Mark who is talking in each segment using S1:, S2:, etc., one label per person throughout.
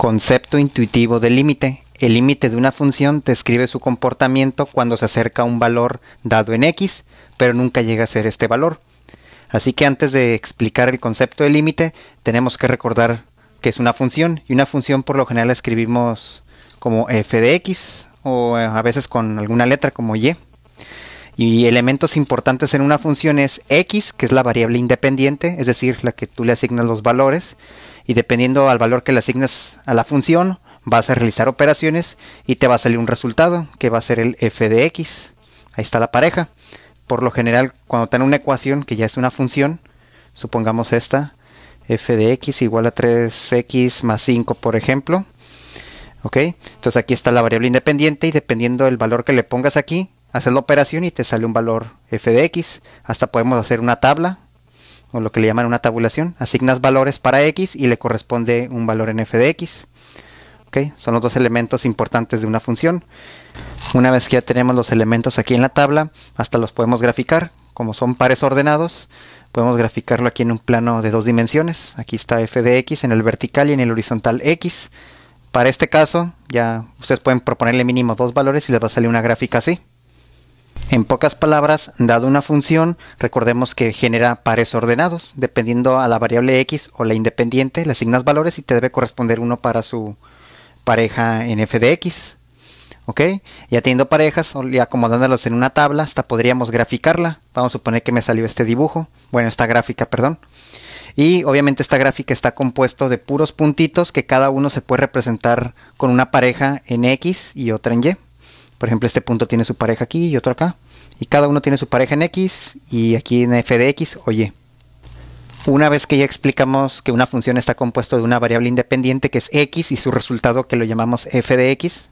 S1: Concepto intuitivo del límite. El límite de una función describe su comportamiento cuando se acerca a un valor dado en x, pero nunca llega a ser este valor. Así que antes de explicar el concepto de límite, tenemos que recordar que es una función, y una función por lo general la escribimos como f de x, o eh, a veces con alguna letra como y. Y elementos importantes en una función es x, que es la variable independiente, es decir, la que tú le asignas los valores, y dependiendo al valor que le asignas a la función, vas a realizar operaciones y te va a salir un resultado que va a ser el f de x. Ahí está la pareja. Por lo general, cuando está una ecuación que ya es una función, supongamos esta, f de x igual a 3x más 5, por ejemplo. ¿Ok? Entonces aquí está la variable independiente y dependiendo del valor que le pongas aquí, haces la operación y te sale un valor f de x. Hasta podemos hacer una tabla o lo que le llaman una tabulación. Asignas valores para X y le corresponde un valor en f de X. son los dos elementos importantes de una función. Una vez que ya tenemos los elementos aquí en la tabla, hasta los podemos graficar. Como son pares ordenados, podemos graficarlo aquí en un plano de dos dimensiones. Aquí está f de x en el vertical y en el horizontal x. Para este caso, ya ustedes pueden proponerle mínimo dos valores y les va a salir una gráfica así. En pocas palabras, dado una función, recordemos que genera pares ordenados. Dependiendo a la variable x o la independiente, le asignas valores y te debe corresponder uno para su pareja en f de x. Ya teniendo parejas y acomodándolos en una tabla, hasta podríamos graficarla. Vamos a suponer que me salió este dibujo. Bueno, esta gráfica, perdón. Y obviamente esta gráfica está compuesto de puros puntitos que cada uno se puede representar con una pareja en X y otra en Y. Por ejemplo, este punto tiene su pareja aquí y otro acá. Y cada uno tiene su pareja en X y aquí en f de X o Y. Una vez que ya explicamos que una función está compuesta de una variable independiente que es X y su resultado que lo llamamos f de X,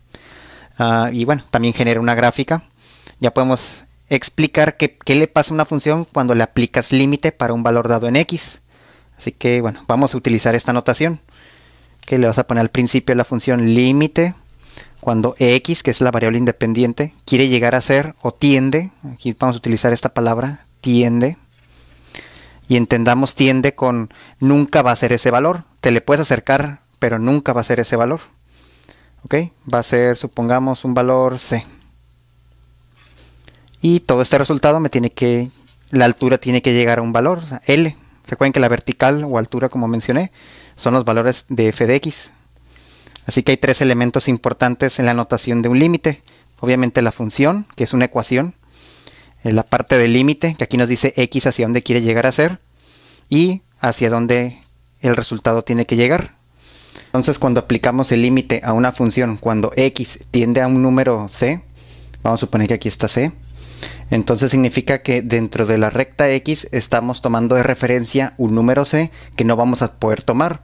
S1: ah, y bueno, también genera una gráfica, ya podemos explicar qué, le pasa a una función cuando le aplicas límite para un valor dado en X. Así que bueno, vamos a utilizar esta notación que le vas a poner al principio la función límite cuando x, que es la variable independiente, quiere llegar a ser o tiende, aquí vamos a utilizar esta palabra, tiende, y entendamos tiende con nunca va a ser ese valor, te le puedes acercar, pero nunca va a ser ese valor. ¿Ok? Va a ser, supongamos, un valor c. Y todo este resultado me tiene que, la altura tiene que llegar a un valor, l. Recuerden que la vertical o altura, como mencioné, son los valores de f de x. Así que hay tres elementos importantes en la notación de un límite. Obviamente la función, que es una ecuación, eh, la parte del límite, que aquí nos dice x hacia dónde quiere llegar a ser, y hacia dónde el resultado tiene que llegar. Entonces cuando aplicamos el límite a una función, cuando x tiende a un número c, vamos a suponer que aquí está c, entonces significa que dentro de la recta x estamos tomando de referencia un número c que no vamos a poder tomar.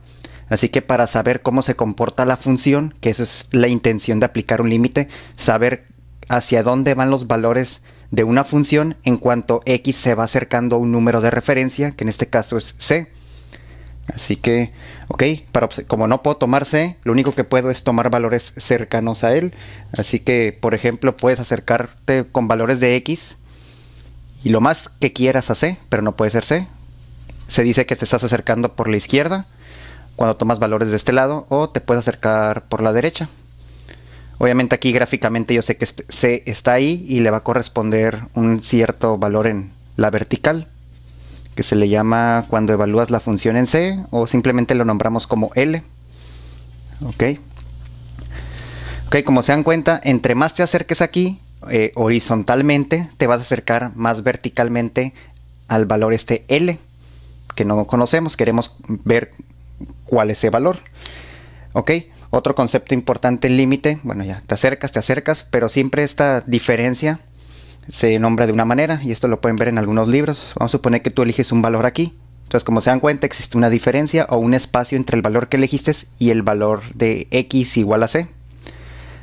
S1: Así que para saber cómo se comporta la función, que eso es la intención de aplicar un límite, saber hacia dónde van los valores de una función en cuanto x se va acercando a un número de referencia, que en este caso es c. Así que, ok, para, como no puedo tomar c, lo único que puedo es tomar valores cercanos a él. Así que, por ejemplo, puedes acercarte con valores de x y lo más que quieras a c, pero no puede ser c. Se dice que te estás acercando por la izquierda, cuando tomas valores de este lado o te puedes acercar por la derecha. Obviamente aquí gráficamente yo sé que C está ahí y le va a corresponder un cierto valor en la vertical, que se le llama cuando evalúas la función en C o simplemente lo nombramos como L. Ok. Ok, como se dan cuenta, entre más te acerques aquí eh, horizontalmente, te vas a acercar más verticalmente al valor este L, que no conocemos, queremos ver cuál es ese valor. ¿Ok? Otro concepto importante, el límite. Bueno, ya te acercas, te acercas, pero siempre esta diferencia se nombra de una manera y esto lo pueden ver en algunos libros. Vamos a suponer que tú eliges un valor aquí. Entonces, como se dan cuenta, existe una diferencia o un espacio entre el valor que elegiste y el valor de x igual a c.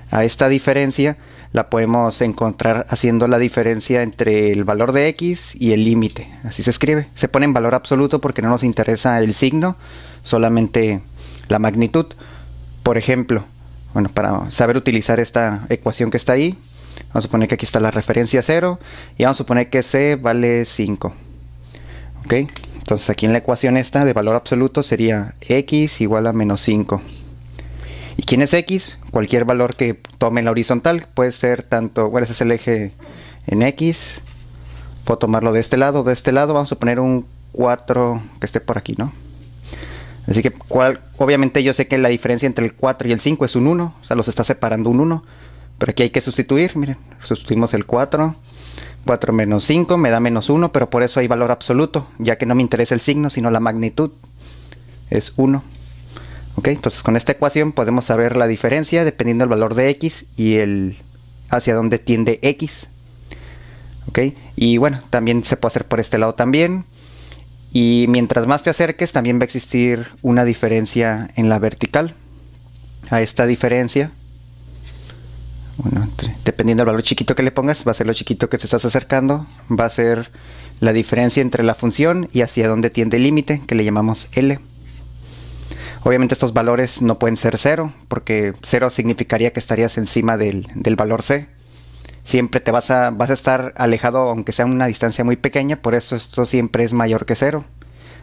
S1: A esta diferencia la podemos encontrar haciendo la diferencia entre el valor de x y el límite. Así se escribe. Se pone en valor absoluto porque no nos interesa el signo, solamente la magnitud. Por ejemplo, bueno, para saber utilizar esta ecuación que está ahí, vamos a poner que aquí está la referencia 0 y vamos a suponer que c vale 5. ¿Ok? Entonces aquí en la ecuación esta de valor absoluto sería x igual a menos 5. ¿Y quién es X? Cualquier valor que tome en la horizontal puede ser tanto, ¿cuál es el eje en X, puedo tomarlo de este lado, de este lado, vamos a poner un 4 que esté por aquí, ¿no? Así que cual, obviamente yo sé que la diferencia entre el 4 y el 5 es un 1, o sea, los está separando un 1, pero aquí hay que sustituir, miren, sustituimos el 4, 4 menos 5 me da menos 1, pero por eso hay valor absoluto, ya que no me interesa el signo, sino la magnitud, es 1. Entonces con esta ecuación podemos saber la diferencia dependiendo del valor de x y el hacia dónde tiende x. ¿Ok? Y bueno, también se puede hacer por este lado también. Y mientras más te acerques, también va a existir una diferencia en la vertical. A esta diferencia, dependiendo del valor chiquito que le pongas, va a ser lo chiquito que te estás acercando, va a ser la diferencia entre la función y hacia dónde tiende el límite, que le llamamos L. Obviamente estos valores no pueden ser cero, porque cero significaría que estarías encima del, del valor C. Siempre te vas a, vas a estar alejado, aunque sea una distancia muy pequeña, por eso esto siempre es mayor que cero.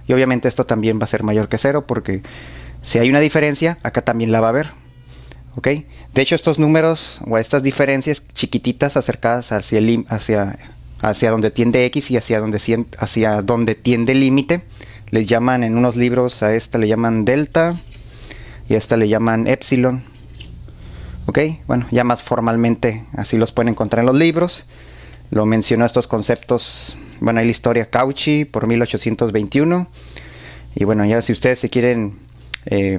S1: Y obviamente esto también va a ser mayor que cero, porque si hay una diferencia, acá también la va a haber. ¿Ok? De hecho, estos números o estas diferencias chiquititas acercadas hacia, el, hacia, hacia donde tiende X y hacia donde, hacia donde tiende el límite, les llaman en unos libros a esta le llaman delta y a esta le llaman epsilon. ¿Ok? Bueno, ya más formalmente así los pueden encontrar en los libros. Lo mencionó estos conceptos. Bueno, hay la historia Cauchy por 1821. Y bueno, ya si ustedes se quieren eh,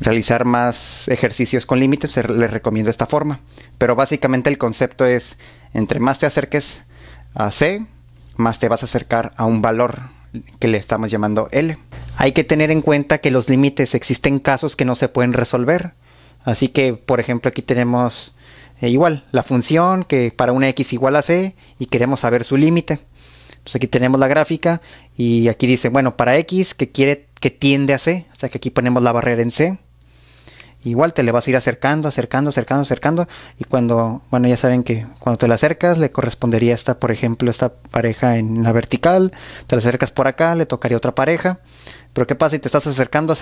S1: realizar más ejercicios con límites, les recomiendo esta forma. Pero básicamente el concepto es, entre más te acerques a C, más te vas a acercar a un valor, que le estamos llamando L. Hay que tener en cuenta que los límites existen casos que no se pueden resolver. Así que, por ejemplo, aquí tenemos eh, igual la función que para una x igual a c y queremos saber su límite. Entonces aquí tenemos la gráfica y aquí dice, bueno, para x que quiere que tiende a c, o sea que aquí ponemos la barrera en c igual te le vas a ir acercando, acercando, acercando, acercando. Y cuando, bueno, ya saben que cuando te la acercas, le correspondería esta, por ejemplo, esta pareja en la vertical. Te la acercas por acá, le tocaría otra pareja. Pero ¿qué pasa si te estás acercando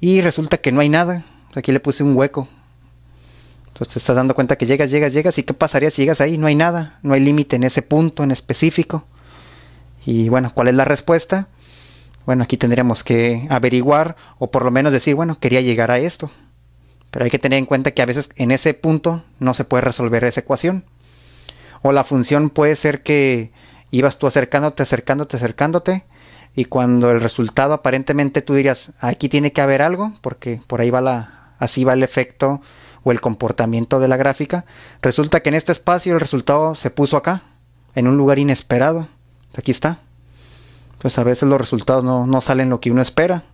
S1: y resulta que no hay nada? Aquí le puse un hueco. Entonces te estás dando cuenta que llegas, llegas, llegas. ¿Y qué pasaría si llegas ahí? No hay nada, no hay límite en ese punto en específico. Y bueno, ¿cuál es la respuesta? Bueno, aquí tendríamos que averiguar o por lo menos decir, bueno, quería llegar a esto. Pero hay que tener en cuenta que a veces en ese punto no se puede resolver esa ecuación. O la función puede ser que ibas tú acercándote, acercándote, acercándote, y cuando el resultado aparentemente tú dirías, aquí tiene que haber algo, porque por ahí va la, así va el efecto o el comportamiento de la gráfica, resulta que en este espacio el resultado se puso acá, en un lugar inesperado. Aquí está. Entonces a veces los resultados no, no salen lo que uno espera.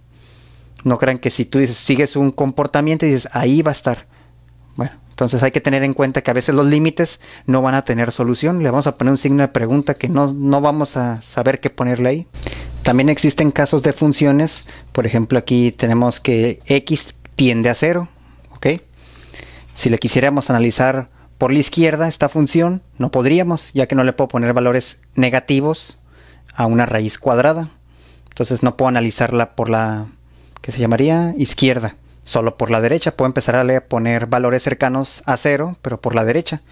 S1: No crean que si tú dices, sigues un comportamiento y dices, ahí va a estar. Bueno, entonces hay que tener en cuenta que a veces los límites no van a tener solución. Le vamos a poner un signo de pregunta que no, no vamos a saber qué ponerle ahí. También existen casos de funciones. Por ejemplo, aquí tenemos que x tiende a cero. ¿ok? Si le quisiéramos analizar por la izquierda esta función, no podríamos, ya que no le puedo poner valores negativos a una raíz cuadrada. Entonces no puedo analizarla por la que se llamaría izquierda. Solo por la derecha puedo empezar a poner valores cercanos a cero, pero por la derecha.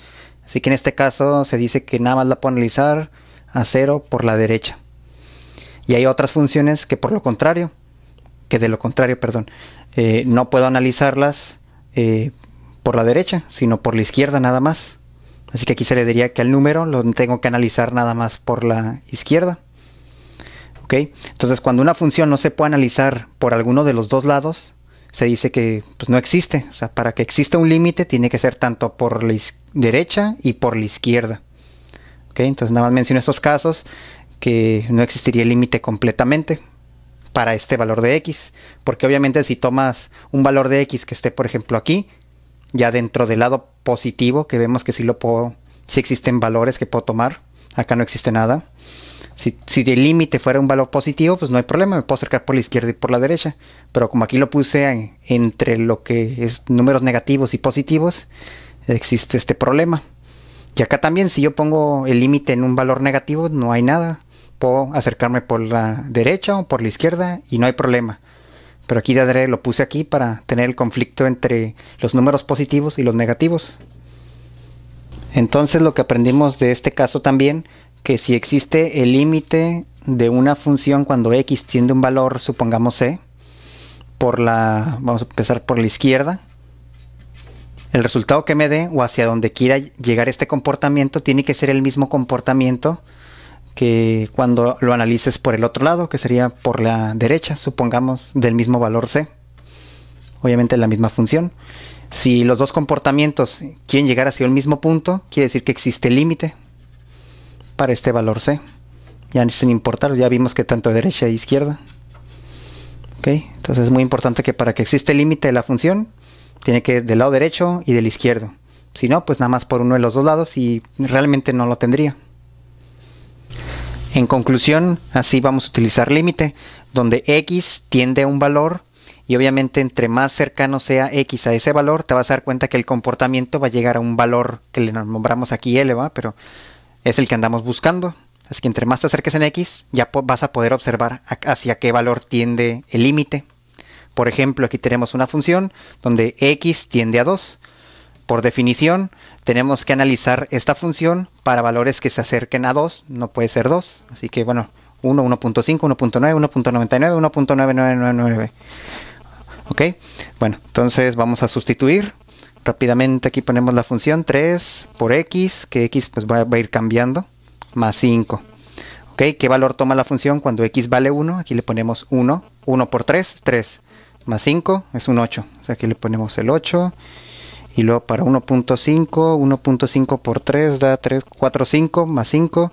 S1: Así que en este caso se dice que nada más la puedo analizar a cero por la derecha. Y hay otras funciones que por lo contrario, que de lo contrario, perdón, eh, no puedo analizarlas eh, por la derecha, sino por la izquierda nada más. Así que aquí se le diría que al número lo tengo que analizar nada más por la izquierda. Entonces, cuando una función no se puede analizar por alguno de los dos lados, se dice que pues, no existe. para que exista un límite tiene que ser tanto por la derecha y por la izquierda. Entonces, nada más menciono estos casos que no existiría límite completamente para este valor de x. Porque obviamente si tomas un valor de x que esté, por ejemplo, aquí, ya dentro del lado positivo, que vemos que sí lo sí existen valores que puedo tomar, Acá no existe nada. Si, el límite fuera un valor positivo, pues no hay problema, me puedo acercar por la izquierda y por la derecha. Pero como aquí lo puse entre lo que es números negativos y positivos, existe este problema. Y acá también, si yo pongo el límite en un valor negativo, no hay nada. Puedo acercarme por la derecha o por la izquierda y no hay problema. Pero aquí de lo puse aquí para tener el conflicto entre los números positivos y los negativos. Entonces lo que aprendimos de este caso también, que si existe el límite de una función cuando x tiende un valor, supongamos c, por la, vamos a empezar por la izquierda, el resultado que me dé o hacia donde quiera llegar este comportamiento tiene que ser el mismo comportamiento que cuando lo analices por el otro lado, que sería por la derecha, supongamos, del mismo valor c. Obviamente la misma función. Si los dos comportamientos quieren llegar hacia el mismo punto, quiere decir que existe límite para este valor C. Ya sin importar, ya vimos que tanto derecha e izquierda. Entonces es muy importante que para que existe límite de la función, tiene que ir del lado derecho y del izquierdo. Si no, pues nada más por uno de los dos lados y realmente no lo tendría. En conclusión, así vamos a utilizar límite, donde x tiende a un valor y obviamente entre más cercano sea X a ese valor, te vas a dar cuenta que el comportamiento va a llegar a un valor que le nombramos aquí L, Pero es el que andamos buscando. Así que entre más te acerques en X, ya vas a poder observar hacia qué valor tiende el límite. Por ejemplo, aquí tenemos una función donde X tiende a 2. Por definición, tenemos que analizar esta función para valores que se acerquen a 2. No puede ser 2. Así que bueno, 1, 1.5, 1.9, 1.99, 1.9999. ¿Ok? Bueno, entonces vamos a sustituir. Rápidamente aquí ponemos la función 3 por x, que x pues va, a ir cambiando, más 5. ¿Ok? ¿Qué valor toma la función cuando x vale 1? Aquí le ponemos 1. 1 por 3, 3. Más 5 es un 8. O sea, aquí le ponemos el 8. Y luego para 1.5, 1.5 por 3 da 3, 4, 5, más 5,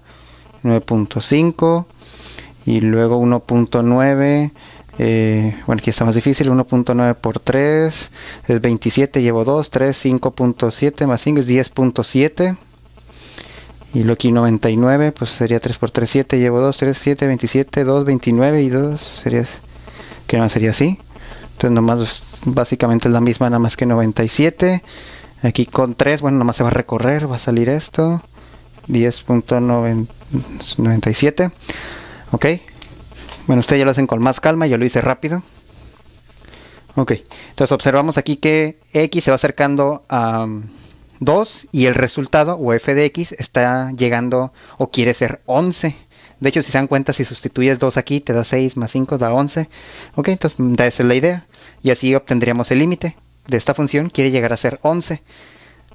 S1: 9.5. Y luego 1.9 eh, bueno, aquí está más difícil, 1.9 por 3 es 27, llevo 2, 3, 5.7 más 5 es 10.7. Y lo aquí 99, pues sería 3 por 3, 7, llevo 2, 3, 7, 27, 2, 29 y 2 sería, que no sería así. Entonces nomás básicamente es la misma, nada más que 97. Aquí con 3, bueno, nomás se va a recorrer, va a salir esto. 10.97. Ok, bueno, ustedes ya lo hacen con más calma, yo lo hice rápido. Ok, entonces observamos aquí que x se va acercando a 2 um, y el resultado o f de x está llegando o quiere ser 11. De hecho, si se dan cuenta, si sustituyes 2 aquí, te da 6 más 5, da 11. Ok, entonces mm, esa es la idea. Y así obtendríamos el límite de esta función, quiere llegar a ser 11.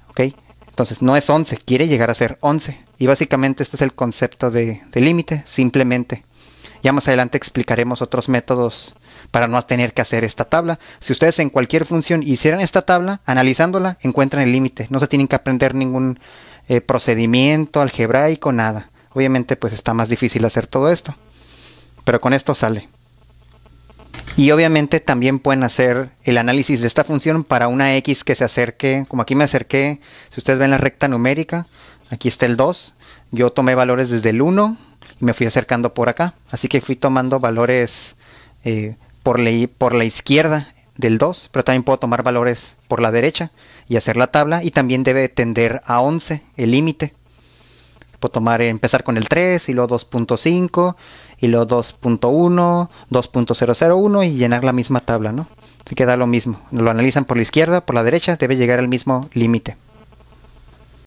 S1: Ok, entonces no es 11, quiere llegar a ser 11. Y básicamente este es el concepto de, de límite, simplemente. Ya más adelante explicaremos otros métodos para no tener que hacer esta tabla. Si ustedes en cualquier función hicieran esta tabla, analizándola, encuentran el límite. No se tienen que aprender ningún eh, procedimiento algebraico, nada. Obviamente pues está más difícil hacer todo esto. Pero con esto sale. Y obviamente también pueden hacer el análisis de esta función para una x que se acerque, como aquí me acerqué, si ustedes ven la recta numérica, aquí está el 2, yo tomé valores desde el 1 me fui acercando por acá. Así que fui tomando valores eh, por, la, por la izquierda del 2, pero también puedo tomar valores por la derecha y hacer la tabla. Y también debe tender a 11, el límite. Puedo tomar, empezar con el 3 y luego 2.5 y luego 2.1, 2.001 y llenar la misma tabla, ¿no? Así que da lo mismo. Lo analizan por la izquierda, por la derecha, debe llegar al mismo límite.